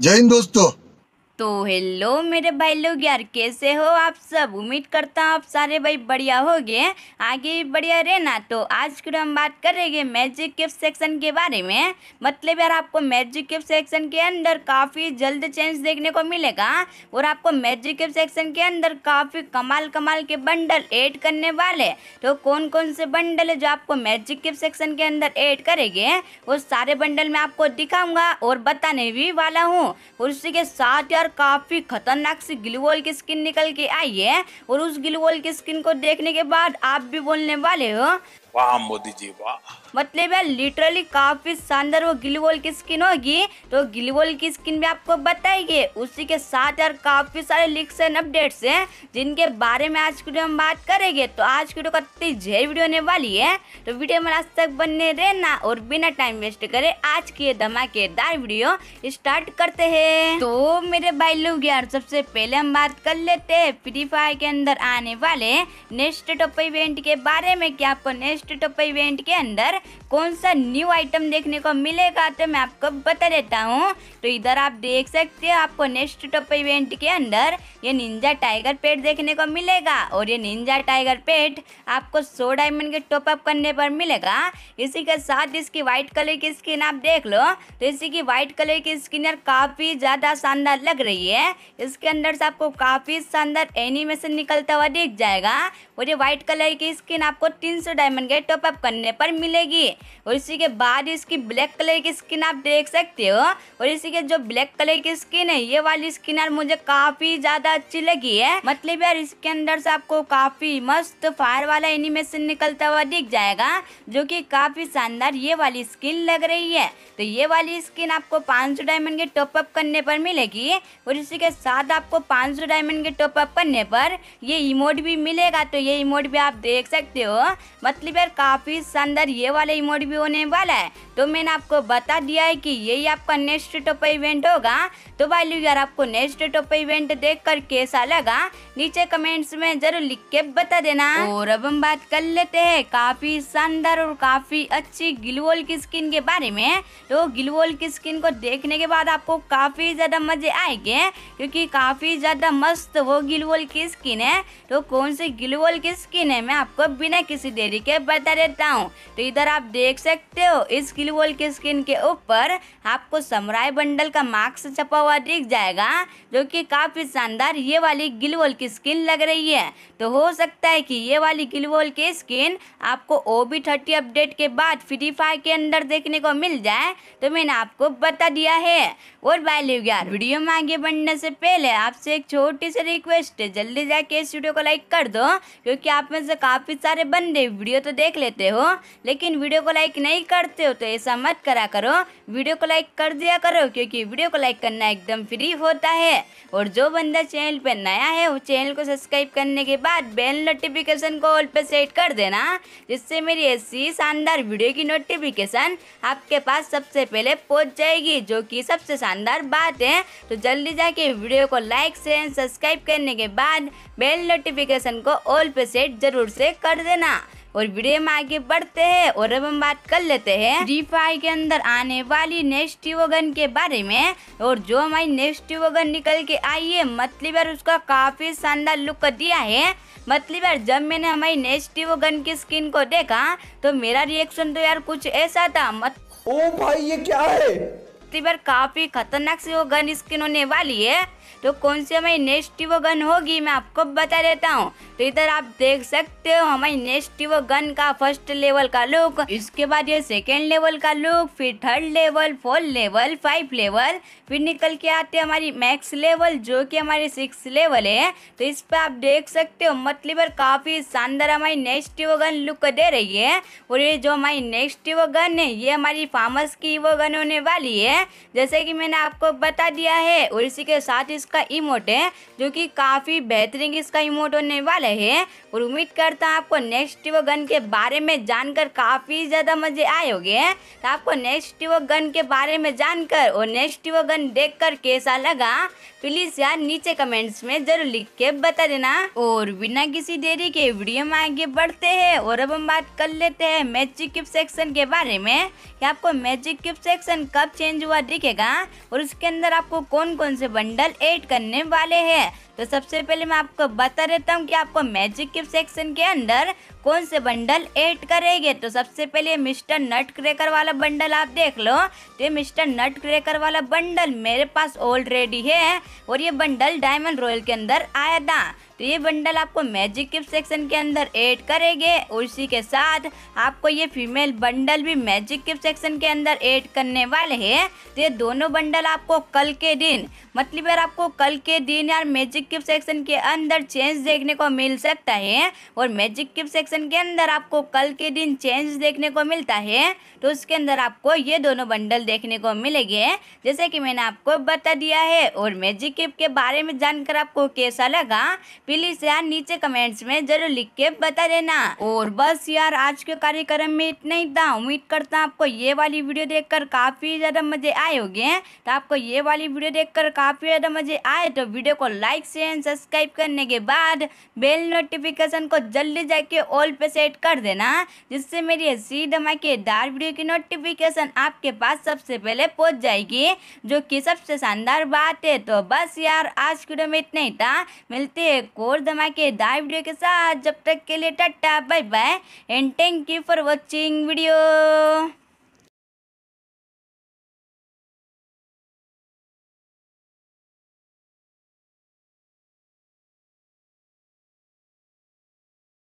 जय हिंद दोस्तों तो हेलो मेरे भाई लोग यार कैसे हो आप सब उम्मीद करता हूँ आप सारे भाई बढ़िया हो गए आगे भी बढ़िया रहना तो आज क्यों हम बात करेंगे मैजिक गिफ्ट सेक्शन के बारे में मतलब यार आपको मैजिक गिफ्ट सेक्शन के अंदर काफ़ी जल्द चेंज देखने को मिलेगा और आपको मैजिक गिफ्ट सेक्शन के अंदर काफ़ी कमाल कमाल के बंडल एड करने वाले तो कौन कौन से बंडल है जो आपको मैजिक गिफ्ट सेक्शन के अंदर एड करेंगे वो सारे बंडल मैं आपको दिखाऊँगा और बताने भी वाला हूँ और उसी के साथ यार काफ़ी खतरनाक सी ग्लूवॉल की स्किन निकल के आई है और उस ग्लूवॉल की स्किन को देखने के बाद आप भी बोलने वाले हो वाह मोदी जी वाह मतलब है लिटरली काफी शानदार वो गिलीवोल की स्किन होगी तो गिलीवोल की स्किन भी आपको बताएगी उसी के साथ यार काफी सारे लिक्स एंड अपडेट्स हैं जिनके बारे में आज वीडियो हम बात करेंगे तो आज की वीडियो कितनी इतनी जय वीडियो होने वाली है तो वीडियो में आज तक बनने रहना और बिना टाइम वेस्ट करे आज की धमाकेदार वीडियो स्टार्ट करते है तो मेरे भाई लोग यार सबसे पहले हम बात कर लेते हैं फ्री फायर के अंदर आने वाले नेक्स्ट टॉप इवेंट के बारे में क्या आपको नेक्स्ट बेस्ट टॉप इवेंट के अंदर कौन सा न्यू आइटम देखने को मिलेगा तो मैं आपको बता देता हूँ तो इधर आप देख सकते हैं आपको नेक्स्ट टॉप इवेंट के अंदर ये निंजा टाइगर पेट देखने को मिलेगा और ये निंजा टाइगर पेट आपको सो डायमंड के टॉपअप करने पर मिलेगा इसी के साथ इसकी व्हाइट कलर की स्किन आप देख लो तो इसी की व्हाइट कलर की स्किन यार काफ़ी ज़्यादा शानदार लग रही है इसके अंदर से आपको काफ़ी शानदार एनिमेशन निकलता हुआ दिख जाएगा और ये व्हाइट कलर की स्किन आपको तीन सौ डायमंड करेंगे टॉप अप करने पर मिलेगी और इसी के बाद इसकी ब्लैक कलर की स्किन आप देख सकते हो और इसी के जो ब्लैक कलर की स्किन है ये वाली स्किन यार मुझे काफी ज्यादा अच्छी लगी है मतलब यार इसके अंदर से आपको काफी मस्त फायर वाला एनिमेशन निकलता हुआ दिख जाएगा जो की काफी शानदार ये वाली स्किन लग रही है तो ये वाली स्किन आपको 500 डायमंड के टॉप अप करने पर मिलेगी और इसी के साथ आपको 500 डायमंड के टॉप अप करने पर ये इमोट भी मिलेगा तो ये इमोट भी आप देख सकते हो मतलब पर काफ़ी शानदार ये वाला इमोट भी होने वाला है तो मैंने आपको बता दिया है कि यही आपका नेक्स्ट टॉप इवेंट होगा तो भाई यार आपको नेक्स्ट टॉप इवेंट देख कर कैसा लगा नीचे कमेंट्स में जरूर लिख के बता देना और अब हम बात कर लेते हैं काफ़ी शानदार और काफ़ी अच्छी गिलवोल की स्किन के बारे में तो गिलवोल की स्किन को देखने के बाद आपको काफ़ी ज़्यादा मज़े आएंगे क्योंकि काफ़ी ज़्यादा मस्त वो गिलवोल की स्किन है तो कौन सी गिलवोल की स्किन है मैं आपको बिना किसी देरी के बता देता हूँ तो इधर आप देख सकते हो इस किल वॉल के स्किन के ऊपर आपको समराय बंडल का मार्क्स छपा हुआ दिख जाएगा जो कि काफ़ी शानदार ये वाली गिल वॉल की स्किन लग रही है तो हो सकता है कि ये वाली गिल वॉल की स्किन आपको ओ बी थर्टी अपडेट के बाद फ्री फायर के अंदर देखने को मिल जाए तो मैंने आपको बता दिया है और बाय यार वीडियो में आगे बढ़ने से पहले आपसे एक छोटी सी रिक्वेस्ट है जल्दी जाके इस वीडियो को लाइक कर दो क्योंकि आप में से काफ़ी सारे बंदे वीडियो तो देख लेते हो लेकिन वीडियो को लाइक नहीं करते हो तो ऐसा मत करा करो वीडियो को लाइक कर दिया करो क्योंकि वीडियो को लाइक करना एकदम फ्री होता है और जो बंदा चैनल पर नया है उस चैनल को सब्सक्राइब करने के बाद बेल नोटिफिकेशन को ऑल पर सेट कर देना जिससे मेरी ऐसी शानदार वीडियो की नोटिफिकेशन आपके पास सबसे पहले पहुँच जाएगी जो कि सबसे शानदार बात है तो जल्दी जाके वीडियो को लाइक से सब्सक्राइब करने के बाद बेल नोटिफिकेशन को ऑल पे सेट जरूर से कर देना और वीडियो में आगे बढ़ते हैं और अब हम बात कर लेते हैं फ्री फायर के अंदर आने वाली नेक्स्ट गन के बारे में और जो हमारी नेक्स्ट गन निकल के आई है मतलब यार उसका काफी शानदार लुक दिया है मतलब यार जब मैंने हमारी नेक्स्ट गन की स्किन को देखा तो मेरा रिएक्शन तो यार कुछ ऐसा था मत ओ भाई ये क्या है मतलब काफी खतरनाक से वो गन स्किन होने वाली है तो कौन सी हमारी नेक्स्ट वो गन होगी मैं आपको बता देता हूँ तो इधर आप देख सकते हो हमारी नेक्स्ट वो गन का फर्स्ट लेवल का लुक इसके बाद ये सेकेंड लेवल का लुक फिर third level fourth level five level फिर निकल के आते हमारी मैक्स लेवल जो कि हमारी सिक्स लेवल है तो इस पर आप देख सकते हो मतलब काफ़ी शानदार हमारी नेक्स्ट वो गन लुक दे रही है और ये जो हमारी नेक्स्ट वो गन है ये हमारी फार्मर्स की वो गन होने वाली है जैसे कि मैंने आपको बता दिया है और इसी के साथ ही इसका इमोट है जो कि काफ़ी बेहतरीन इसका इमोट होने वाला है और उम्मीद करता हूँ आपको नेक्स्ट वो गन के बारे में जानकर काफ़ी ज़्यादा मज़े आए होंगे तो आपको नेक्स्ट वो गन के बारे में जानकर और नेक्स्ट वो गन देख कैसा लगा प्लीज़ यार नीचे कमेंट्स में ज़रूर लिख के बता देना और बिना किसी देरी के वीडियो में आगे बढ़ते हैं और अब हम बात कर लेते हैं मैजिक किप सेक्शन के बारे में कि आपको मैजिक किप सेक्शन कब चेंज हुआ दिखेगा और उसके अंदर आपको कौन कौन से बंडल ऐड करने वाले हैं तो सबसे पहले मैं आपको बता देता हूँ कि आपको मैजिक किप सेक्शन के अंदर कौन से बंडल ऐड करेंगे तो सबसे पहले मिस्टर नट क्रेकर वाला बंडल आप देख लो तो ये मिस्टर नट क्रेकर वाला बंडल मेरे पास ऑलरेडी है और ये बंडल डायमंड रॉयल के अंदर आया था तो ये बंडल आपको मैजिक किप सेक्शन के अंदर ऐड करेंगे और इसी के साथ आपको ये फीमेल बंडल भी मैजिक किप सेक्शन के अंदर ऐड करने वाले हैं तो ये दोनों बंडल आपको कल के दिन मतलब यार आपको कल के दिन यार मैजिक किप सेक्शन के अंदर चेंज देखने को मिल सकता है और मैजिक किप सेक्शन के अंदर आपको कल के दिन चेंज देखने को मिलता है तो उसके अंदर आपको ये दोनों बंडल देखने को मिलेंगे जैसे कि मैंने आपको बता दिया है और मैजिक किप के बारे में जानकर आपको कैसा लगा प्लीज़ यार नीचे कमेंट्स में जरूर लिख के बता देना और बस यार आज के कार्यक्रम में इतना ही था उम्मीद करता आपको ये वाली वीडियो देखकर काफ़ी ज़्यादा मज़े आए होंगे तो आपको ये वाली वीडियो देखकर काफ़ी ज़्यादा मज़े आए तो वीडियो को लाइक चैन सब्सक्राइब करने के बाद बेल नोटिफिकेशन को जल्दी जाके ऑल पे सेट कर देना जिससे मेरी ऐसी धमाकेदार वीडियो की नोटिफिकेशन आपके पास सबसे पहले पहुंच जाएगी जो कि सबसे शानदार बात है तो बस यार आज की वीडियो में इतना ही था मिलते हैं एक और धमाकेदार वीडियो के साथ जब तक के लिए tata bye bye and thank you for watching video